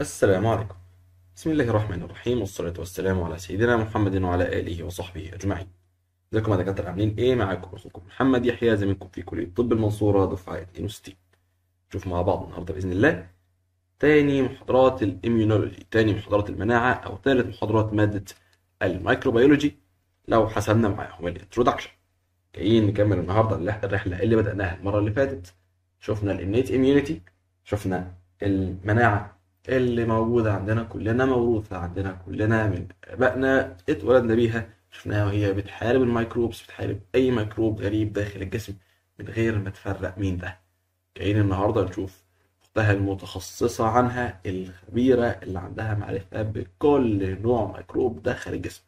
السلام عليكم بسم الله الرحمن الرحيم والصلاة والسلام على سيدنا محمد وعلى آله وصحبه أجمعين ازيكم يا دكاترة عاملين ايه معاكم اخوكم محمد يحيى زميلكم في كلية طب المنصورة دفعة 62 نشوف مع بعض النهاردة بإذن الله تاني محاضرات الإميونولوجي تاني محاضرات المناعة أو تالت محاضرات مادة الميكروبيولوجي لو حسبنا معاهم الانترودكشن جايين نكمل النهارده الرحلة اللي بدأناها المرة اللي فاتت شفنا الإنيت إميونيتي شفنا المناعة اللي موجودة عندنا كلنا موروثة عندنا كلنا من آبائنا اتولدنا بيها شفناها وهي بتحارب الميكروبس بتحارب أي ميكروب غريب داخل الجسم من غير ما تفرق مين ده جايين النهاردة نشوف أختها المتخصصة عنها الخبيرة اللي عندها معرفة بكل نوع ميكروب داخل الجسم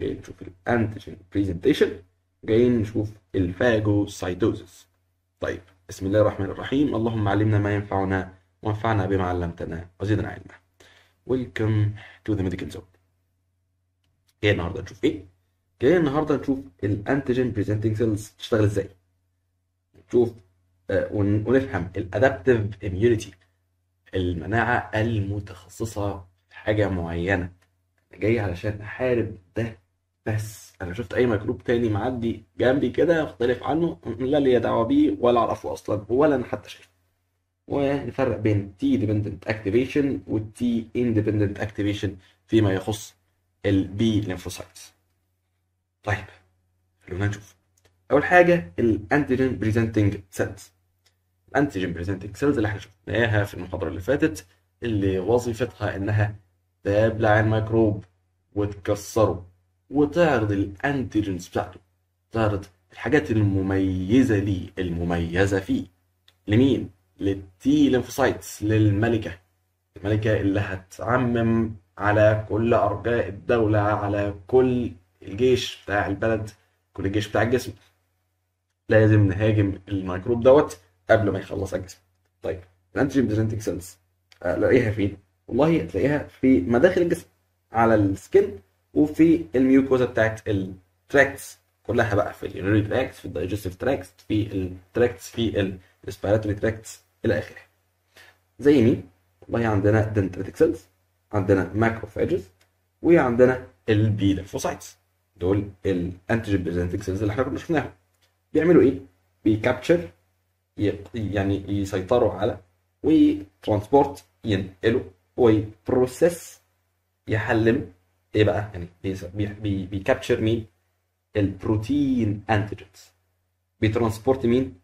جايين نشوف الأنتيجين بريزنتيشن جايين نشوف الفاجوسايتوزيس طيب بسم الله الرحمن الرحيم اللهم علمنا ما ينفعنا وانفعنا بما علمتنا وزدنا علما ويلكم تو ذا ميديكال زون جاي النهارده نشوف ايه جاي النهارده نشوف الانتيجين بريزنتنج سيلز تشتغل ازاي نشوف آه، ونفهم الادابتيف اميونيتي المناعه المتخصصه في حاجه معينه انا جاي علشان احارب ده بس انا شفت اي ميكروب تاني معدي جنبي كده مختلف عنه لا لي دعوه بيه ولا اعرفه اصلا ولا انا حتى شايفه ونفرق بين تي ديبندنت اكتيفيشن والتي اندبندنت اكتيفيشن فيما يخص البي ليمفوسايتس طيب خلونا نشوف. أول حاجة الانتيجين بريزنتنج سيلز الانتيجين بريزنتنج سيلز اللي احنا شفناها في المحاضرة اللي فاتت اللي وظيفتها انها تبلع الميكروب وتكسره وتعرض الانتيجينز بتاعته تعرض الحاجات المميزة ليه المميزة فيه لمين؟ للتي لينفوسايتس للملكة الملكة اللي هتعمم على كل أرجاء الدولة على كل الجيش بتاع البلد كل الجيش بتاع الجسم لازم نهاجم الميكروب دوت قبل ما يخلص الجسم طيب الانتيجين بريزنتنج سيلز الاقيها آه، فين والله هتلاقيها في مداخل الجسم على السكن وفي الميوكوزا بتاعت التراكتس كلها بقى في اليورينري تراكتس في الدايجستيف تراكتس في التراكتس في الريسبيراتوري تراكتس الى اخره زي مين والله عندنا دنتريتك سيلز عندنا ماكروفاجز وعندنا البي ليمفوسايتس دول الانتيجين بريزنتنج سيلز اللي احنا كنا شفناهم بيعملوا ايه بيكابتشر يعني يسيطروا على وترانسبورت ينقلوا ويبروسيس يحللوا ايه بقى يعني بيكابتشر مين البروتين انتيجنز بيترانسبورت مين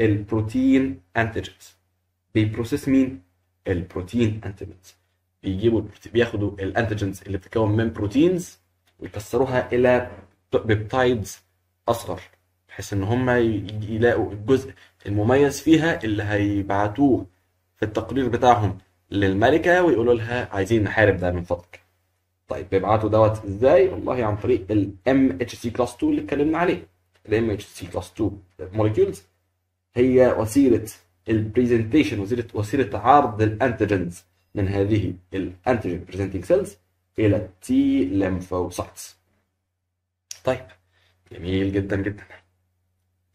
البروتين انتيجنز بيبروسيس مين؟ البروتين انتجنز بيجيبوا بياخدوا الانتجنز اللي بتتكون من بروتينز ويكسروها الى بيبتايدز اصغر بحيث ان هم يلاقوا الجزء المميز فيها اللي هيبعتوه في التقرير بتاعهم للملكه ويقولوا لها عايزين نحارب ده من فضلك. طيب بيبعتوا دوت ازاي؟ والله عن طريق ال MHC كلاس 2 اللي اتكلمنا عليه. ال MHC كلاس 2 موليكيولز هي وسيله البريزنتيشن وسيله وسيله عرض الانتيجنز من هذه الانتيجن بريزنتنج سيلز الى تي لمفوسايتس طيب جميل جدا جدا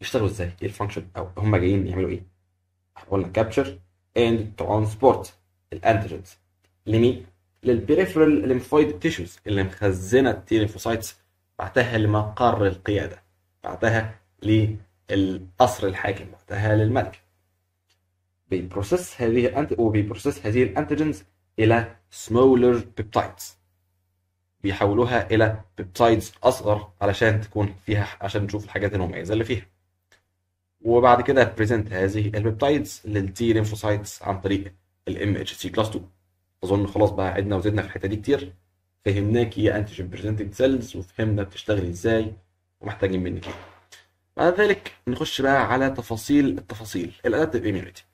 يشتغلوا ازاي ايه الفانكشن او هم جايين يعملوا ايه قلنا كابتشر اند ترانسبورت الانتيجنز لمين للبريفرال ليمفويد تيشوز اللي مخزنه التي ليمفوسايتس بعتها لمقر القياده بعتها للقصر الحاكم بعتها للملك بيبروسس هذه الانت وبيبروسس هذه الانتيجنز الى سمولر بيبتايدز بيحولوها الى بيبتايدز اصغر علشان تكون فيها عشان نشوف الحاجات المميزه اللي فيها وبعد كده بريزنت هذه البيبتايدز للتي ليمفوسايتس عن طريق الام اتش سي كلاس 2 اظن خلاص بقى عدنا وزدنا في الحته دي كتير فهمناك يا انتيجين بريزنتنج سيلز وفهمنا بتشتغل ازاي ومحتاجين منك ايه بعد ذلك نخش بقى على تفاصيل التفاصيل الادابتيف اميونيتي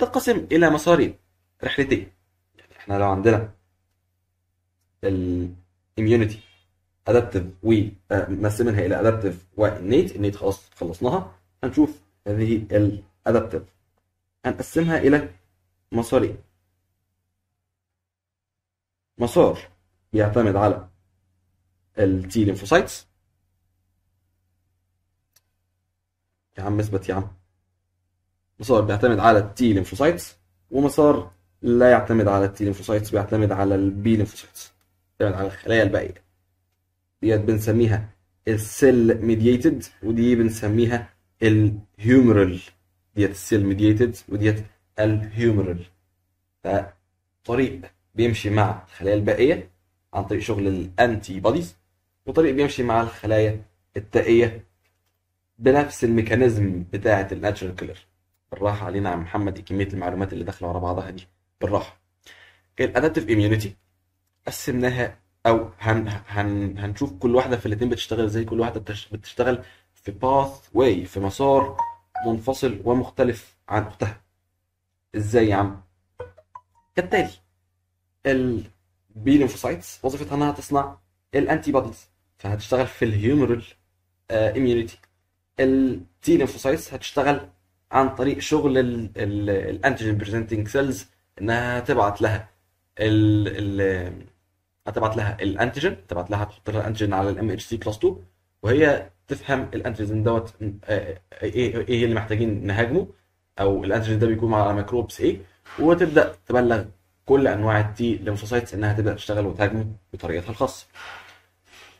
تنقسم إلى مسارين رحلتين يعني احنا لو عندنا الاميونيتي ادابتيف ومقسمينها الى ادابتيف والنيت النيت خلاص خلصناها هنشوف هذه الادابتيف هنقسمها الى مسارين مسار بيعتمد على التي لينفوسايتس يا عم اثبت يا عم مسار بيعتمد على التي ليمفوسايتس ومسار لا يعتمد على التي ليمفوسايتس بيعتمد على البي ليمفوسايتس بيعتمد على الخلايا الباقيه ديت بنسميها السيل ميدييتد ودي بنسميها الهيومرال ديت السيل ميدييتد وديت الهيومرال فطريق بيمشي مع الخلايا الباقيه عن طريق شغل الانتي بوديز وطريق بيمشي مع الخلايا التائيه بنفس الميكانيزم بتاعه الناتشرال كيلر بالراحه علينا يا عم محمد كميه المعلومات اللي داخله ورا بعضها دي بالراحه الادابتيف اميونيتي قسمناها او هن هن هنشوف كل واحده في الاثنين بتشتغل ازاي كل واحده بتشتغل في باث واي في مسار منفصل ومختلف عن اختها ازاي يا عم كالتالي البي ليمفوسايتس وظيفتها انها تصنع الانتي بوديز فهتشتغل في الهيومرال اميونيتي التي ليمفوسايتس هتشتغل عن طريق شغل الانتيجين بريزنتنج سيلز انها تبعت لها ال هتبعت لها الانتيجين تبعت لها تحط لها الانتيجين على الام اتش سي كلاس 2 وهي تفهم الانتيجين دوت آه، آه، ايه ايه اللي محتاجين نهاجمه او الانتيجين ده بيكون على ميكروبس ايه وتبدا تبلغ كل انواع التي ليمفوسايتس انها تبدا تشتغل وتهاجمه بطريقتها الخاصه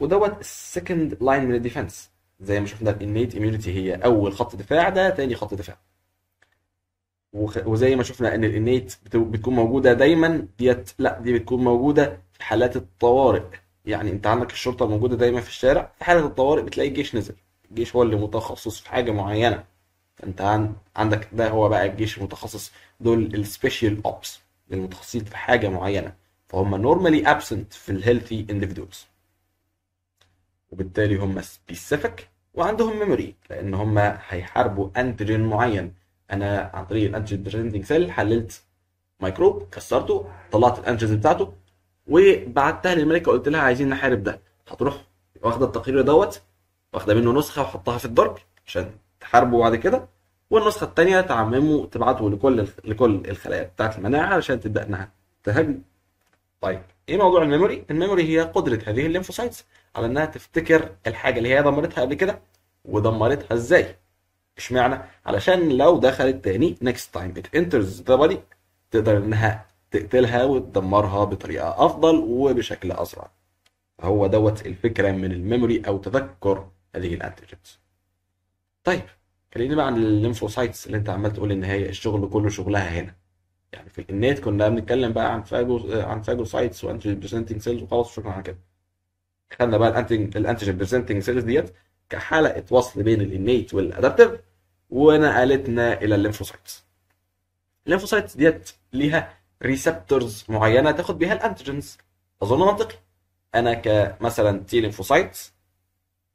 ودوت السكند لاين من الديفنس زي ما شفنا الانيت اميونيتي هي اول خط دفاع ده تاني خط دفاع وزي ما شفنا ان الانيت بتكون موجوده دايما ديت لا دي بتكون موجوده في حالات الطوارئ يعني انت عندك الشرطه موجوده دايما في الشارع في حاله الطوارئ بتلاقي الجيش نزل الجيش هو اللي متخصص في حاجه معينه فانت عندك ده هو بقى الجيش المتخصص دول السبيشال اوبس المتخصصين في حاجه معينه فهم نورمالي ابسنت في الهيلثي individuals وبالتالي هم سبيسيفيك وعندهم ميموري لان هم هيحاربوا انتيجين معين انا عن طريق الانتيجين بريزنتنج سيل حللت ميكروب كسرته طلعت الانتيجين بتاعته وبعتها للملكه قلت لها عايزين نحارب ده هتروح واخده التقرير دوت واخده منه نسخه وحطها في الدرج عشان تحاربه بعد كده والنسخه الثانيه تعممه تبعته لكل لكل الخلايا بتاعت المناعه عشان تبدا انها تهاجم طيب ايه موضوع الميموري؟ الميموري هي قدره هذه الليمفوسايتس على انها تفتكر الحاجه اللي هي دمرتها قبل كده ودمرتها ازاي؟ اشمعنى؟ علشان لو دخلت تاني next time it enters the body تقدر انها تقتلها وتدمرها بطريقه افضل وبشكل اسرع. هو دوت الفكره من الميموري او تذكر هذه الانتيجنز. طيب خليني بقى عن الليمفوسايتس اللي انت عمال تقول ان هي الشغل كله شغلها هنا. يعني في النت كنا بنتكلم بقى عن فاجو عن فاجو سايتس وانتيجن بريزنتنج سيلز وخلاص شكرا على كده خدنا بقى الانتيجن الانتيجن بريزنتنج سيلز ديت كحلقه وصل بين الانيت والادابتيف ونقلتنا الى الليمفوسايتس الليمفوسايتس ديت ليها ريسبتورز معينه تاخد بيها الانتيجنز اظن منطقي انا كمثلا تي ليمفوسايتس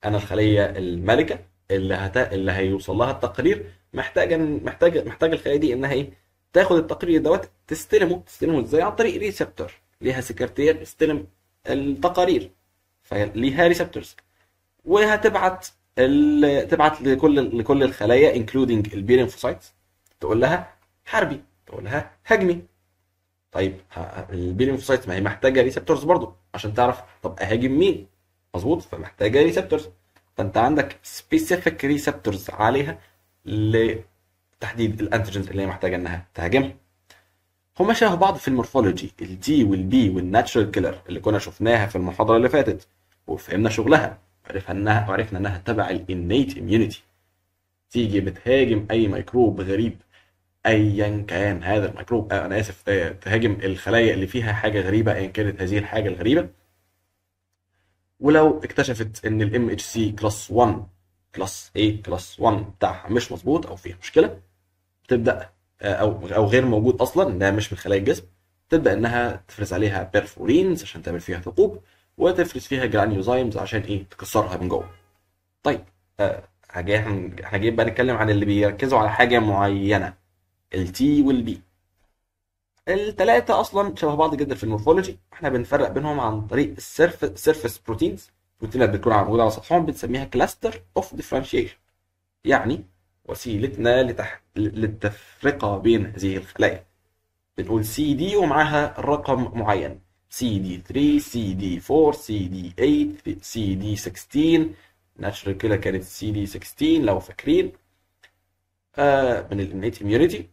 انا الخليه الملكه اللي هت... اللي هيوصل لها التقرير محتاجه محتاجه محتاجه الخليه دي انها ايه تاخد التقرير دوت تستلمه تستلمه ازاي عن طريق ريسبتور ليها سكرتير استلم التقارير فليها ريسبتورز وهتبعت ال... تبعت لكل لكل الخلايا انكلودنج البيرينفوسايتس تقول لها حربي تقول لها هجمي طيب البيرينفوسايتس ما هي محتاجه ريسبتورز برضه عشان تعرف طب اهاجم مين مظبوط فمحتاجه ريسبتورز فانت عندك سبيسيفيك ريسبتورز عليها تحديد الانتيجنز اللي هي محتاجه انها تهاجمها هما شبه بعض في المورفولوجي الدي والبي والناتشرال كيلر اللي كنا شفناها في المحاضره اللي فاتت وفهمنا شغلها وعرفنا انها وعرفنا انها تبع الانيت اميونيتي تيجي بتهاجم اي ميكروب غريب ايا كان هذا الميكروب آه، انا اسف آه، تهاجم الخلايا اللي فيها حاجه غريبه ايا كانت هذه الحاجه الغريبه ولو اكتشفت ان الام اتش سي كلاس 1 كلاس A كلاس 1 بتاعها مش مظبوط او فيها مشكله بتبدا آه، او او غير موجود اصلا انها مش من خلايا الجسم تبدا انها تفرز عليها بيرفورينز عشان تعمل فيها ثقوب وتفرز فيها جرانيوزايمز عشان ايه تكسرها من جوه طيب آه، احنا جايين بقى نتكلم عن اللي بيركزوا على حاجه معينه التي والبي الثلاثه اصلا شبه بعض جدا في المورفولوجي احنا بنفرق بينهم عن طريق السيرف سيرفس بروتينز بروتينات بتكون موجوده على سطحهم بنسميها كلاستر اوف ديفرنشيشن يعني وسيلتنا لتح... للتفرقة بين هذه الخلايا بنقول سي دي ومعها رقم معين سي دي 3 سي دي 4 سي دي 8 سي دي 16 ناتشرال كده كانت سي دي 16 لو فاكرين آه من الانيت اميونيتي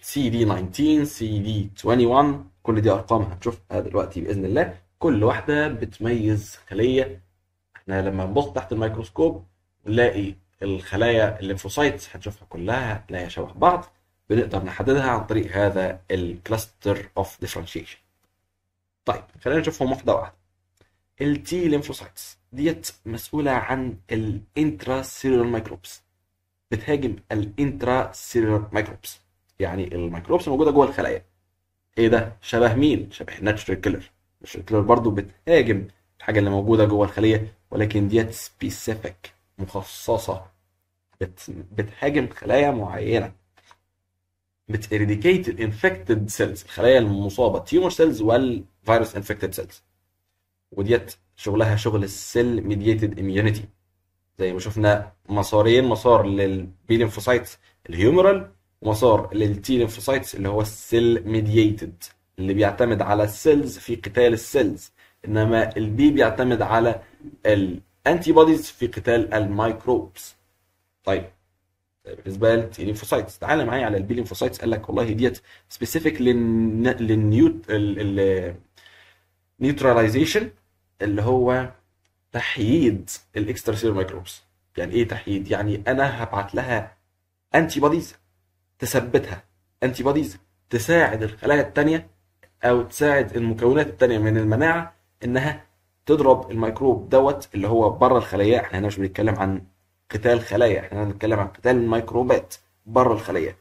سي دي 19 سي دي 21 كل دي ارقام هنشوفها دلوقتي باذن الله كل واحده بتميز خليه احنا لما نبص تحت الميكروسكوب نلاقي الخلايا الليمفوسايتس هتشوفها كلها لا شبه بعض بنقدر نحددها عن طريق هذا الكلاستر اوف ديفرنشيشن طيب خلينا نشوفهم واحده واحده التي ليمفوسايتس ديت مسؤوله عن الانترا سيلولار مايكروبس بتهاجم الانترا سيلولار مايكروبس يعني الميكروبس موجوده جوه الخلايا ايه ده شبه مين شبه الناتشورال كيلر الناتشورال كيلر برضو بتهاجم الحاجه اللي موجوده جوه الخليه ولكن ديت سبيسيفيك مخصصه بت بتهاجم خلايا معينه بتيريديكيت الانفكتد سيلز الخلايا المصابه تيومر سيلز والفيروس انفكتد سيلز وديت شغلها شغل السيل ميديتد اميونيتي زي ما شفنا مسارين مسار للبي ليمفوسايتس الهيومرال ومسار للتي ليمفوسايتس اللي هو السيل ميديتد اللي بيعتمد على السيلز في قتال السيلز انما البي بيعتمد على الانتي بوديز في قتال الميكروبس طيب بالنسبه للليمفوسايتس تعالى معايا على البي ليمفوسايتس قال لك والله ديت سبيسيفيك للنيوت النيوتراليزيشن اللي هو تحييد الاكسترا سيلر ميكروبس يعني ايه تحييد يعني انا هبعت لها انتي بوديز تثبتها انتي بوديز تساعد الخلايا الثانيه او تساعد المكونات الثانيه من المناعه انها تضرب الميكروب دوت اللي هو بره الخلايا احنا هنا مش بنتكلم عن قتال خلايا احنا بنتكلم عن قتال الميكروبات بره الخليه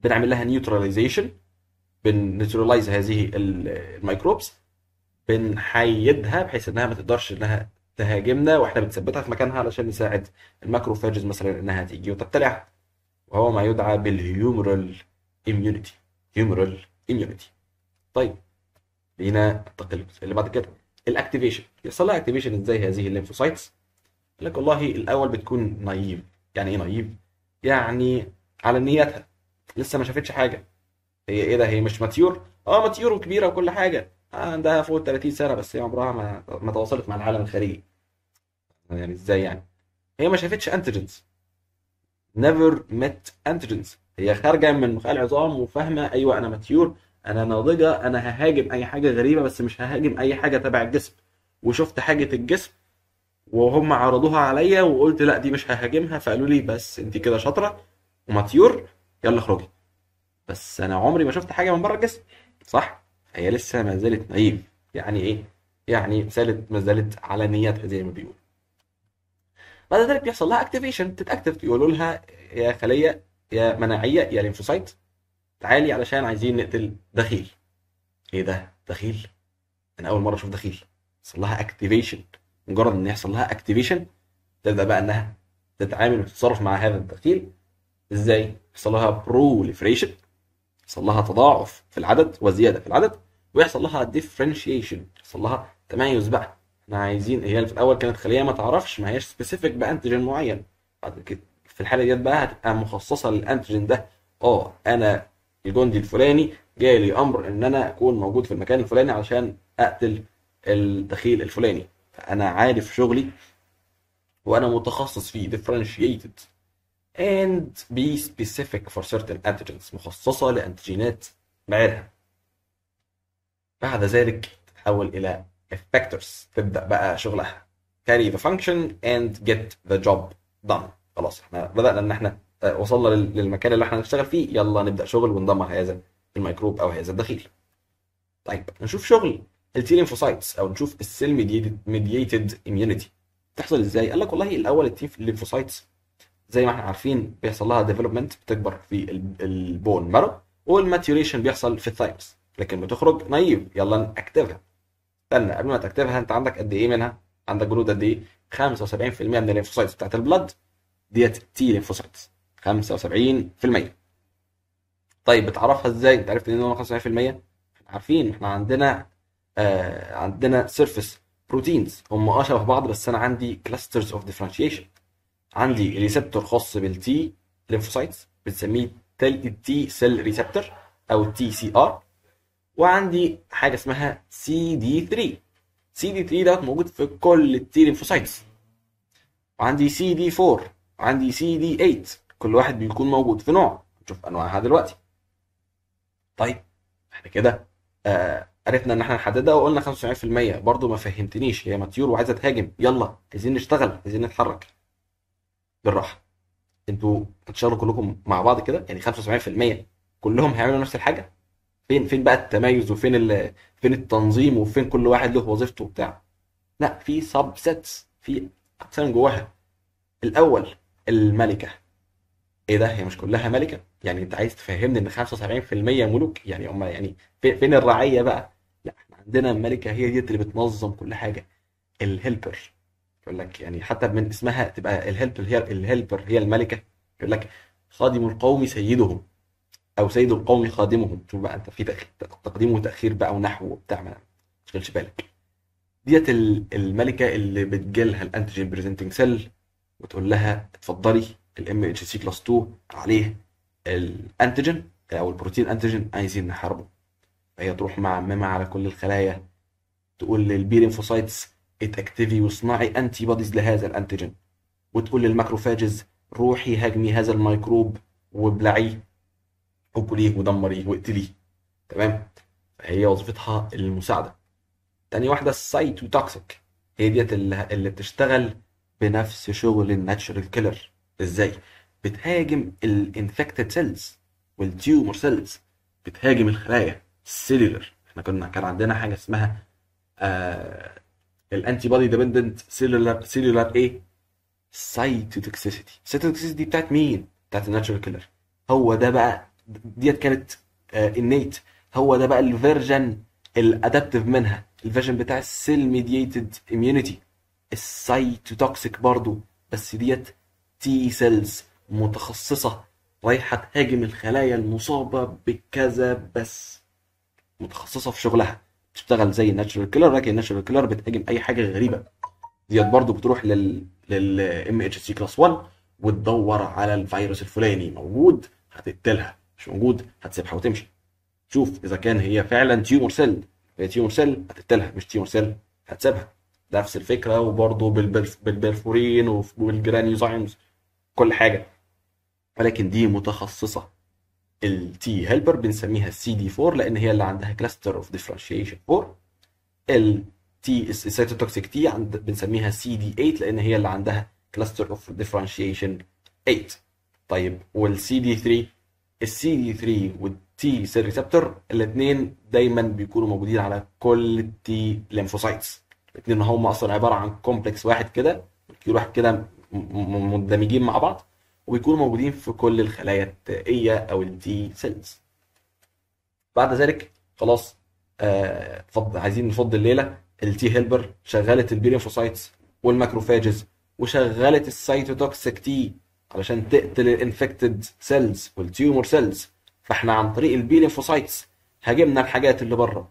بنعمل لها نيوتراليزيشن بنيوتراليز هذه الميكروبس بنحيدها بحيث انها ما تقدرش انها تهاجمنا واحنا بنثبتها في مكانها علشان نساعد الماكروفاجز مثلا انها تيجي وتبتلعها وهو ما يدعى بالهيومرال اميونيتي هيومرال اميونيتي طيب لينا التقلب اللي بعد كده الاكتيفيشن يحصل لها اكتيفيشن ازاي هذه الليمفوسايتس لك والله الاول بتكون نايف يعني ايه نايف يعني على نيتها لسه ما شافتش حاجه هي ايه ده هي مش ماتيور اه ماتيور وكبيره وكل حاجه آه، عندها فوق 30 سنه بس هي عمرها ما ما تواصلت مع العالم الخارجي يعني ازاي يعني هي ما شافتش انتيجنز نيفر ميت انتيجنز هي خارجه من مخها العظام وفاهمه ايوه انا ماتيور انا ناضجه انا ههاجم اي حاجه غريبه بس مش ههاجم اي حاجه تبع الجسم وشفت حاجه الجسم وهم عرضوها عليا وقلت لا دي مش ههاجمها فقالوا لي بس انت كده شاطره وماتيور يلا اخرجي بس انا عمري ما شفت حاجه من بره الجسم صح هي لسه ما زالت نايم يعني ايه يعني زالت ما زالت على نيتها زي ما بيقول بعد ذلك بيحصل لها اكتيفيشن تتاكتف يقولوا لها يا خليه يا مناعيه يا ليمفوسايت تعالي علشان عايزين نقتل دخيل ايه ده دخيل انا اول مره اشوف دخيل حصل لها اكتيفيشن مجرد ان يحصل لها اكتيفيشن تبدا بقى انها تتعامل وتتصرف مع هذا الدخيل ازاي؟ يحصل لها بروليفريشن يحصل لها تضاعف في العدد وزياده في العدد ويحصل لها ديفرنشيشن يحصل لها تميز بقى احنا عايزين هي في الاول كانت خليه ما تعرفش ما هياش سبيسيفيك بانتيجين معين بعد كده في الحاله ديت بقى هتبقى مخصصه للانتيجين ده اه انا الجندي الفلاني جالي امر ان انا اكون موجود في المكان الفلاني علشان اقتل الدخيل الفلاني انا عارف شغلي وانا متخصص فيه differentiated and be specific for certain antigens مخصصة لأنتيجينات بعينها بعد ذلك تتحول إلى effectors تبدأ بقى شغلها carry the function and get the job done خلاص احنا بدأنا ان احنا آه، وصلنا للمكان اللي احنا نشتغل فيه يلا نبدأ شغل ونضم هذا الميكروب او هذا الدخيل طيب نشوف شغل التي لينفوسايتس او نشوف السيل ميديتد اميونيتي تحصل ازاي؟ قال لك والله الاول التي لينفوسايتس زي ما احنا عارفين بيحصل لها ديفلوبمنت بتكبر في البون مارو والماتيوريشن بيحصل في الثايمس لكن بتخرج نايف يلا اكتفها استنى قبل ما تكتفها انت عندك قد ايه منها؟ عندك جنود قد ايه؟ 75% من الليمفوسايتس بتاعت البلد ديت تي ليمفوسايتس 75% طيب بتعرفها ازاي؟ انت عرفت ان هو 75%؟ احنا عارفين احنا عندنا آه عندنا سيرفيس بروتينز هم اه شبه بعض بس انا عندي كلاسترز اوف ديفرنشيشن عندي ريسبتور خاص بالتي ليمفوسايتس بنسميه تي سيل ريسبتور او تي سي ار وعندي حاجه اسمها سي دي 3 سي دي 3 ده موجود في كل التي ليمفوسايتس وعندي سي دي 4 وعندي سي دي 8 كل واحد بيكون موجود في نوع نشوف انواعها دلوقتي طيب احنا كده آه عرفنا ان احنا نحددها وقلنا 75% برضو ما فهمتنيش هي ماتيور وعايزه تهاجم يلا عايزين نشتغل عايزين نتحرك بالراحه انتوا هتشتغلوا كلكم مع بعض كده يعني 75% كلهم هيعملوا نفس الحاجه فين فين بقى التميز وفين ال... فين التنظيم وفين كل واحد له وظيفته وبتاع لا في سب سيتس في اقسام جواها الاول الملكه ايه ده هي مش كلها ملكه يعني انت عايز تفهمني ان 75% ملوك يعني هم يعني فين الرعيه بقى عندنا الملكه هي دي اللي بتنظم كل حاجه الهيلبر يقول لك يعني حتى من اسمها تبقى الهيلبر هي الهيلبر هي الملكه يقول لك خادم القوم سيدهم او سيد القوم خادمهم شوف بقى انت في تقديم وتاخير بقى ونحو وبتاع ما تشغلش بالك ديت الملكه اللي بتجيلها الانتيجين بريزنتنج سيل وتقول لها اتفضلي الام اتش سي كلاس 2 عليه الانتيجين او البروتين انتيجين عايزين نحاربه فهي تروح معممة على كل الخلايا تقول للبي ليمفوسايتس اتاكتفي واصنعي انتي بوديز لهذا الانتيجين وتقول للماكروفاجز روحي هاجمي هذا الميكروب وابلعيه وكليه ودمريه واقتليه تمام هي وظيفتها المساعده تاني واحده السايتوتوكسيك هي ديت اللي, اللي بتشتغل بنفس شغل الناتشرال كيلر ازاي بتهاجم الانفكتد سيلز والتيومر سيلز بتهاجم الخلايا سيلولر احنا كنا كان عندنا حاجه اسمها آه الانتي بودي ديبندنت سيلولر سيلولر ايه سايتوتوكسيسيتي سايتوتوكسيسيتي دي بتاعت مين بتاعت الناتشورال كيلر هو ده بقى ديت كانت انيت آه هو ده بقى الفيرجن الادابتيف منها الفيرجن بتاع السيل ميديتد اميونيتي السايتوتوكسيك برضو بس ديت تي سيلز متخصصه رايحه تهاجم الخلايا المصابه بكذا بس متخصصه في شغلها بتشتغل زي الناتشورال كيلر لكن الناتشورال كيلر بتهاجم اي حاجه غريبه ديت برضو بتروح لل لل ام اتش سي كلاس 1 وتدور على الفيروس الفلاني موجود هتقتلها مش موجود هتسيبها وتمشي شوف اذا كان هي فعلا تيومر سيل هي تيومر سيل هتقتلها مش تيومر سيل هتسيبها نفس الفكره وبرضه بالبرفورين وبالجرانيوزايمز كل حاجه ولكن دي متخصصه التي هيلبر بنسميها سي دي 4 لان هي اللي عندها كلاستر اوف ديفرنشيشن 4 التي السيتوتوكسيك تي عند بنسميها سي دي 8 لان هي اللي عندها كلاستر اوف ديفرنشيشن 8 طيب والسي دي 3 السي دي 3 والتي سيل ريسبتور الاثنين دايما بيكونوا موجودين على كل التي ليمفوسايتس الاثنين هم اصلا عباره عن كومبلكس واحد كده كيلو واحد كده مندمجين مع بعض وبيكونوا موجودين في كل الخلايا التائية أو التي سيلز بعد ذلك خلاص آه عايزين نفض الليلة التي هيلبر شغلت البيلينفوسايتس والماكروفاجز وشغلت السيتوتوكسيك تي علشان تقتل الانفكتد سيلز والتيومر سيلز فاحنا عن طريق البيلينفوسايتس هاجمنا الحاجات اللي بره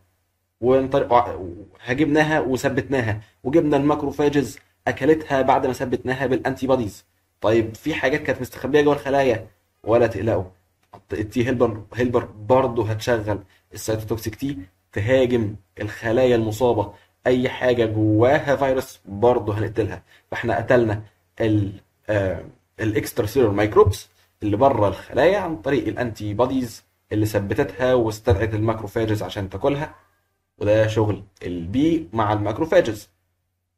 آه، هاجمناها وثبتناها وجبنا الماكروفاجز اكلتها بعد ما ثبتناها بالانتي بوديز طيب في حاجات كانت مستخبيه جوه الخلايا ولا تقلقوا التي هيلبر هيلبر برضه هتشغل السيتوتوكسيك تي تهاجم الخلايا المصابه اي حاجه جواها فيروس برضه هنقتلها فاحنا قتلنا ال آه، الاكسترا سيلر مايكروبس اللي بره الخلايا عن طريق الانتي بوديز اللي ثبتتها واستدعت الماكروفاجز عشان تاكلها وده شغل البي مع الماكروفاجز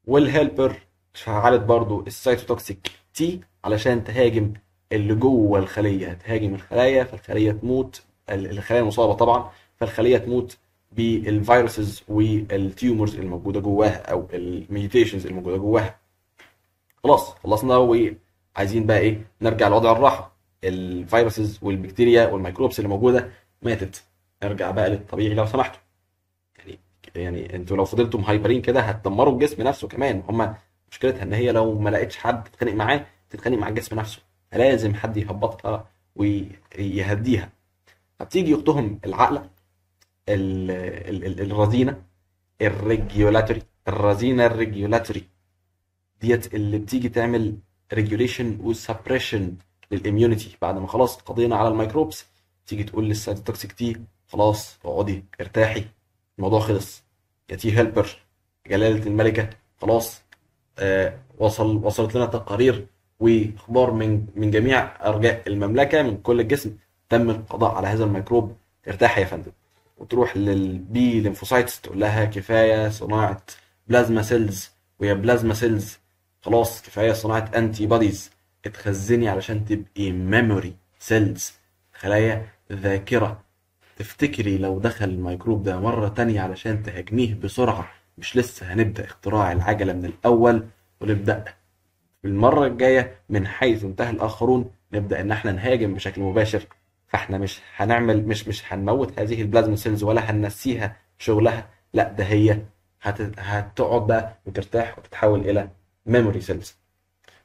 والهيلبر شغلت برضو السيتوتوكسيك تي علشان تهاجم اللي جوه الخليه تهاجم الخلايا فالخليه تموت الخلايا المصابه طبعا فالخليه تموت بالفيروسز والتيومرز الموجوده جواها او الميوتيشنز الموجوده جواها خلاص خلصنا وعايزين بقى ايه نرجع لوضع الراحه الفيروسز والبكتيريا والميكروبس اللي موجوده ماتت ارجع بقى للطبيعي لو سمحتوا يعني يعني انتوا لو فضلتم هايبرين كده هتدمروا الجسم نفسه كمان هم مشكلتها ان هي لو ما لقتش حد تتخانق معاه تتخانق مع الجسم نفسه فلازم حد يهبطها ويهديها فبتيجي اختهم العاقله الرزينه الريجيولاتوري الرزينه الريجيولاتوري ديت اللي بتيجي تعمل ريجوليشن وسبريشن للاميونيتي بعد ما خلاص قضينا على الميكروبس تيجي تقول للسايتوتوكسيك تي خلاص اقعدي ارتاحي الموضوع خلص يا تي هيلبر جلاله الملكه خلاص آه، وصل وصلت لنا تقارير واخبار من من جميع ارجاء المملكه من كل الجسم تم القضاء على هذا الميكروب ارتاح يا فندم وتروح للبي ليمفوسايتس تقول لها كفايه صناعه بلازما سيلز ويا بلازما سيلز خلاص كفايه صناعه انتي بوديز اتخزني علشان تبقي ميموري سيلز خلايا ذاكره تفتكري لو دخل الميكروب ده مرة تانية علشان تهاجميه بسرعة مش لسه هنبدا اختراع العجله من الاول ونبدا في المره الجايه من حيث انتهى الاخرون نبدا ان احنا نهاجم بشكل مباشر فاحنا مش هنعمل مش مش هنموت هذه البلازما سيلز ولا هننسيها شغلها لا ده هي هتقعد بقى وترتاح وتتحول الى ميموري سيلز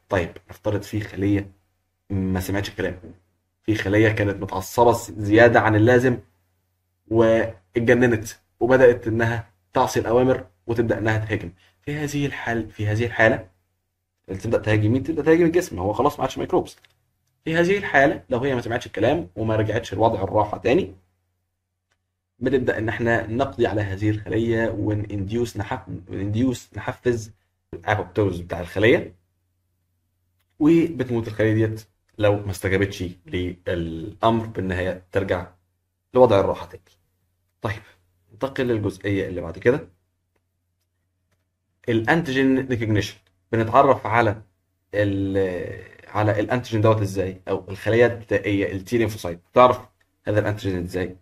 طيب نفترض في خليه ما سمعتش الكلام في خليه كانت متعصبه زياده عن اللازم واتجننت وبدات انها تعصي الاوامر وتبدا انها تهاجم في هذه الحال في هذه الحاله تبدا تهاجم مين تبدا تهاجم الجسم هو خلاص ما عادش ميكروبس في هذه الحاله لو هي ما سمعتش الكلام وما رجعتش لوضع الراحه تاني بنبدا ان احنا نقضي على هذه الخليه ونديوس نحفز نحفز الابوبتوز بتاع الخليه وبتموت الخليه ديت لو ما استجابتش للامر بان ترجع لوضع الراحه تاني. طيب ننتقل للجزئيه اللي بعد كده الانتيجين ريكوجنيشن بنتعرف على على الانتيجين دوت ازاي او الخليه الدائيه التي ليمفوسايت تعرف هذا الانتيجين ازاي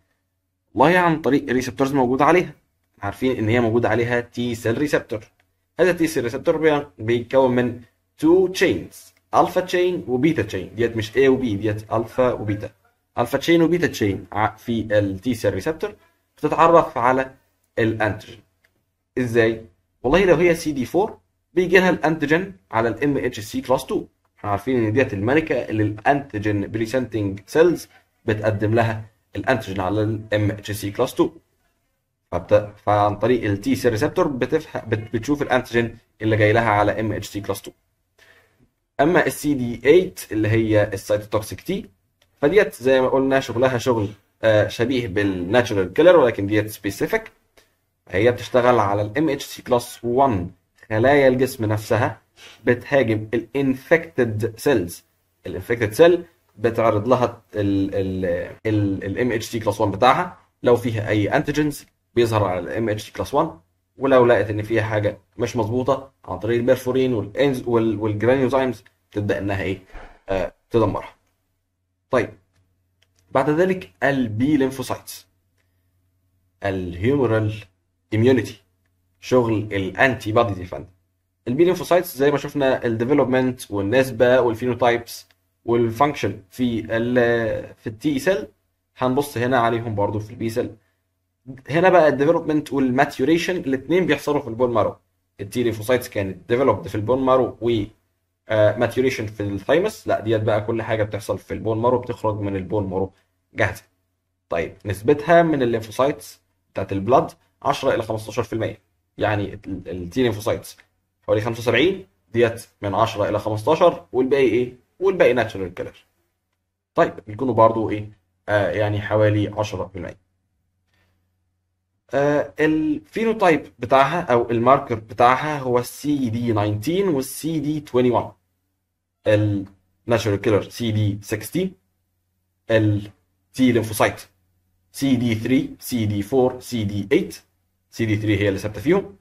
والله عن طريق الريسبتورز موجوده عليها عارفين ان هي موجوده عليها تي سيل ريسبتور هذا التي سيل ريسبتور بيتكون من تو تشينز الفا تشين وبيتا تشين ديت مش اي وبي ديت الفا وبيتا الفا تشين وبيتا تشين في التي سيل ريسبتور بتتعرف على الانتيجين ازاي والله لو هي سي دي 4 بيجي لها الانتيجين على الام اتش سي كلاس 2 احنا عارفين ان ديت الملكه اللي الانتيجين بريسنتنج سيلز بتقدم لها الانتيجين على الام اتش سي كلاس 2 فبت... فعن طريق التي سي ريسبتور بتفح... بت... بتشوف الانتيجين اللي جاي لها على ام اتش سي كلاس 2 اما السي دي 8 اللي هي السيتوتوكسيك تي فديت زي ما قلنا شغلها شغل آه شبيه بالناتشورال كيلر ولكن ديت سبيسيفيك هي بتشتغل على الام اتش سي كلاس 1 خلايا الجسم نفسها بتهاجم الانفكتد سيلز الانفكتد سيل بتعرض لها الام اتش سي كلاس 1 بتاعها لو فيها اي انتيجنز بيظهر على الام اتش سي كلاس 1 ولو لقت ان فيها حاجه مش مظبوطه عن طريق البرفورين والانز والجرانيوزايمز تبدا انها ايه آه تدمرها طيب بعد ذلك البي لينفوسايتس الهيومورال اميونيتي شغل الانتي بادي ديفند البي لينفوسايتس زي ما شفنا الديفلوبمنت والنسبه والفينوتايبس والفانكشن في الـ في التي سيل هنبص هنا عليهم برضو في البي سيل هنا بقى الديفلوبمنت والماتيوريشن الاثنين بيحصلوا في البون مارو التي لينفوسايتس كانت ديفلوبد في البون مارو و ماتيوريشن آه، في الثايمس لا ديت بقى كل حاجه بتحصل في البون مارو بتخرج من البون مارو جاهزه طيب نسبتها من الليمفوسايتس بتاعت البلاد 10 الى 15% يعني التي ليمفوسايتس حوالي 75 ديت من 10 الى 15 والباقي ايه والباقي ناتشورال كيلر طيب يكونوا برضو ايه آه يعني حوالي 10% آه الفينوتايب بتاعها او الماركر بتاعها هو السي دي 19 والسي دي 21 الناتشورال كيلر سي دي 60 التي ليمفوسايت سي دي 3 سي دي 4 سي دي 8 سي دي 3 هي اللي ثابته فيهم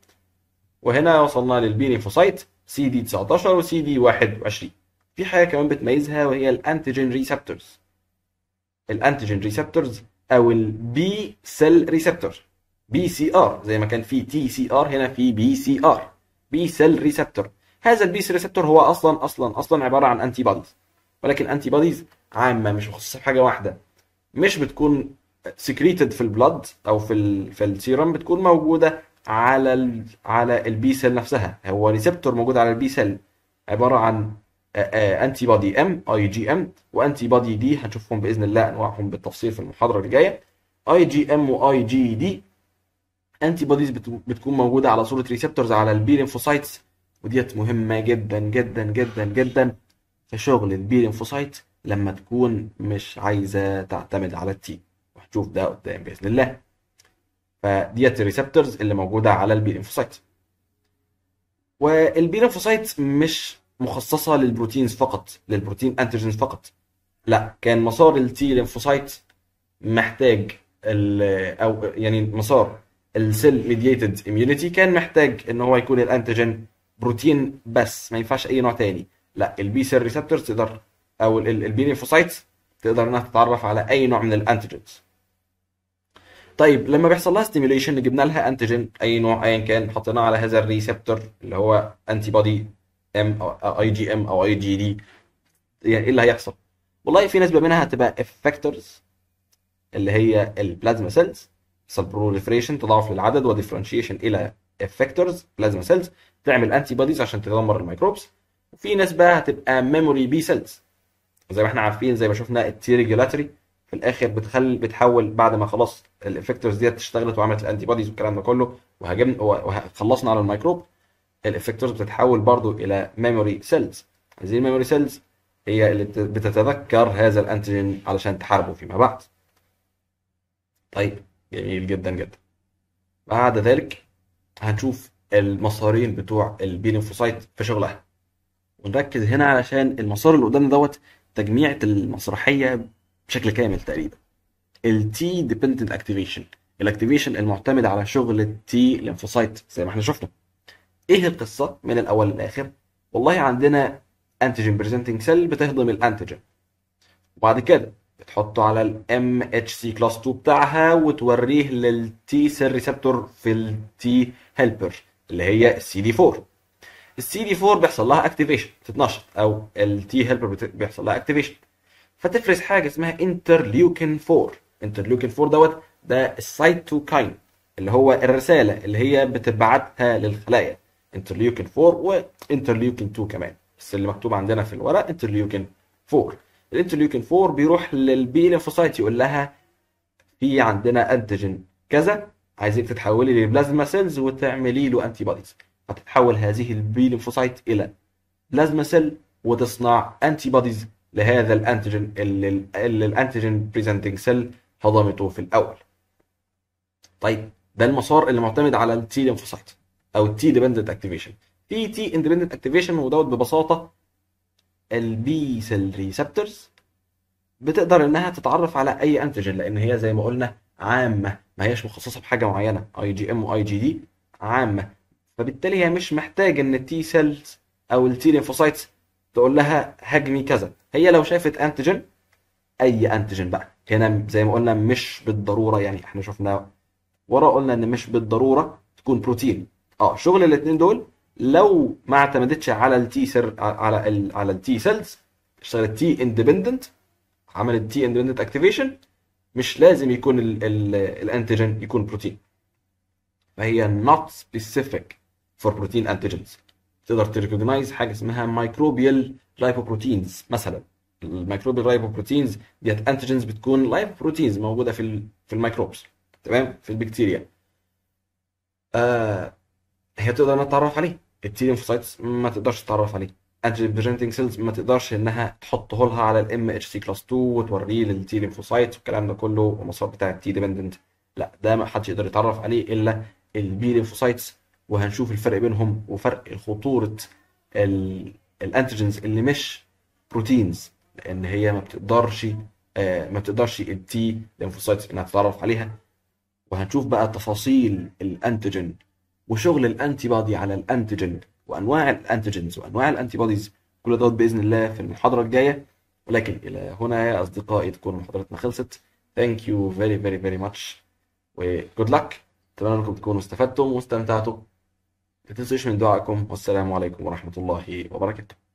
وهنا وصلنا للبي ليمفوسايت سي دي 19 وسي دي 21 في حاجه كمان بتميزها وهي الانتيجين ريسبتورز الانتيجين ريسبتورز او البي سيل ريسبتور بي سي ار زي ما كان في تي سي ار هنا في بي سي ار بي سيل ريسبتور هذا البي سيل ريسبتور هو اصلا اصلا اصلا عباره عن انتي بوديز ولكن انتي بوديز عامه مش مخصصه في حاجه واحده مش بتكون سكريتد في البلد او في في السيرم بتكون موجوده على الـ على البي سيل نفسها هو ريسبتور موجود على البي سيل عباره عن انتي بادي ام اي جي ام وانتي بادي دي هنشوفهم باذن الله انواعهم بالتفصيل في المحاضره اللي جايه اي جي ام واي جي دي انتي بوديز بتكون موجوده على صوره ريسبتورز على البي لينفوسايتس وديت مهمه جدا جدا جدا جدا في شغل البي لينفوسايت لما تكون مش عايزه تعتمد على التي هتشوف ده قدام باذن الله فديت الريسبتورز اللي موجوده على البي لينفوسايت والبي لينفوسايت مش مخصصه للبروتينز فقط للبروتين انتيجينز فقط لا كان مسار التي لينفوسايت محتاج او يعني مسار السيل ميديتد اميونيتي كان محتاج ان هو يكون الانتيجين بروتين بس ما ينفعش اي نوع تاني لا البي سيل ريسبتورز تقدر او البي لينفوسايت تقدر انها تتعرف على اي نوع من الانتيجينز طيب لما بيحصل لها ستيميوليشن جبنا لها انتيجين اي نوع ايا كان حطيناه على هذا الريسبتور اللي هو انتي بودي ام او اي جي ام او اي جي دي يعني ايه اللي هيحصل؟ والله في نسبه منها هتبقى افكتورز اللي هي البلازما سيلز سيل بروليفريشن تضاعف للعدد وديفرنشيشن الى افكتورز بلازما سيلز تعمل انتي بوديز عشان تدمر الميكروبس وفي ناس بقى هتبقى ميموري بي سيلز زي ما احنا عارفين زي ما شفنا التي ريجيولاتري في الاخر بتخلي بتحول بعد ما خلاص الافكتورز ديت اشتغلت وعملت الانتي بوديز والكلام ده كله وهاجمنا وخلصنا على الميكروب الافكتورز بتتحول برضو الى ميموري سيلز هذه الميموري سيلز هي اللي بتتذكر هذا الانتيجين علشان تحاربه فيما بعد طيب جميل جدا جدا بعد ذلك هنشوف المسارين بتوع البيلينفوسايت في شغلها ونركز هنا علشان المسار اللي قدامنا دوت تجميعة المسرحية بشكل كامل تقريبا التي ديبندنت اكتيفيشن الاكتيفيشن المعتمد على شغل التي lymphocyte زي ما احنا شفنا ايه القصه من الاول للاخر والله عندنا انتيجين بريزنتنج سيل بتهضم الانتيجين وبعد كده بتحطه على الام اتش سي كلاس 2 بتاعها وتوريه للتي سيل ريسبتور في التي هيلبر اللي هي السي دي 4 السي دي 4 بيحصل لها اكتيفيشن بتتنشط او التي هيلبر بيحصل لها اكتيفيشن فتفرز حاجه اسمها انترليوكين 4 انترليوكين 4 دوت ده السيتوكاين اللي هو الرساله اللي هي بتبعتها للخلايا انترليوكين 4 وانترليوكين 2 كمان بس اللي مكتوب عندنا في الورق انترليوكين 4 الانترليوكين 4 بيروح للبي ليمفوسايت يقول لها في عندنا انتيجين كذا عايزك تتحولي لبلازما سيلز وتعملي له انتي بوديز فتتحول هذه البي ليمفوسايت الى بلازما سيل وتصنع انتي بوديز لهذا الانتيجين اللي, اللي الانتيجين بريزنتنج سيل هضمته في الاول طيب ده المسار اللي معتمد على التي لينفوسايت او التي ديبندنت اكتيفيشن في تي اندبندنت اكتيفيشن ودوت ببساطه البي سيل ريسبتورز بتقدر انها تتعرف على اي انتيجين لان هي زي ما قلنا عامه ما هيش مخصصه بحاجه معينه اي جي ام واي جي دي عامه فبالتالي هي مش محتاج ان التي سيلز او التي لينفوسايتس تقول لها هاجمي كذا هي لو شافت انتيجين اي انتيجين بقى هنا زي ما قلنا مش بالضروره يعني احنا شفنا ورا قلنا ان مش بالضروره تكون بروتين اه شغل الاثنين دول لو ما اعتمدتش على التي سر على ال على التي سيلز اشتغلت تي اندبندنت عملت تي اندبندنت اكتيفيشن مش لازم يكون الانتيجين يكون بروتين فهي نوت سبيسيفيك فور بروتين انتيجينز تقدر تريكوجنايز حاجه اسمها مايكروبيال لايبوبروتينز مثلا الميكروبيال لايبوبروتينز ديت انتيجنز بتكون لايبوبروتينز موجوده في في الميكروبس تمام في البكتيريا آه هي تقدر انها تتعرف عليه لينفوسايتس ما تقدرش تتعرف عليه انتيجين بريزنتنج سيلز ما تقدرش انها تحطه لها على الام اتش سي كلاس 2 وتوريه للتيليمفوسايتس والكلام ده كله والمسار بتاع التي ديبندنت لا ده ما حدش يقدر يتعرف عليه الا البي ليمفوسايتس وهنشوف الفرق بينهم وفرق خطوره الانتيجنز اللي مش بروتينز لان هي ما بتقدرش آه، ما بتقدرش التي الانفوسايتس انها تتعرف عليها وهنشوف بقى تفاصيل الانتيجن وشغل الانتي بادي على الانتيجن وانواع الانتيجنز وانواع الانتي بوديز كل دوت باذن الله في المحاضره الجايه ولكن الى هنا يا اصدقائي تكون محاضرتنا خلصت ثانك يو فيري فيري فيري ماتش وجود لك اتمنى انكم تكونوا استفدتم واستمتعتم لا تنسوش من دعائكم والسلام عليكم ورحمة الله وبركاته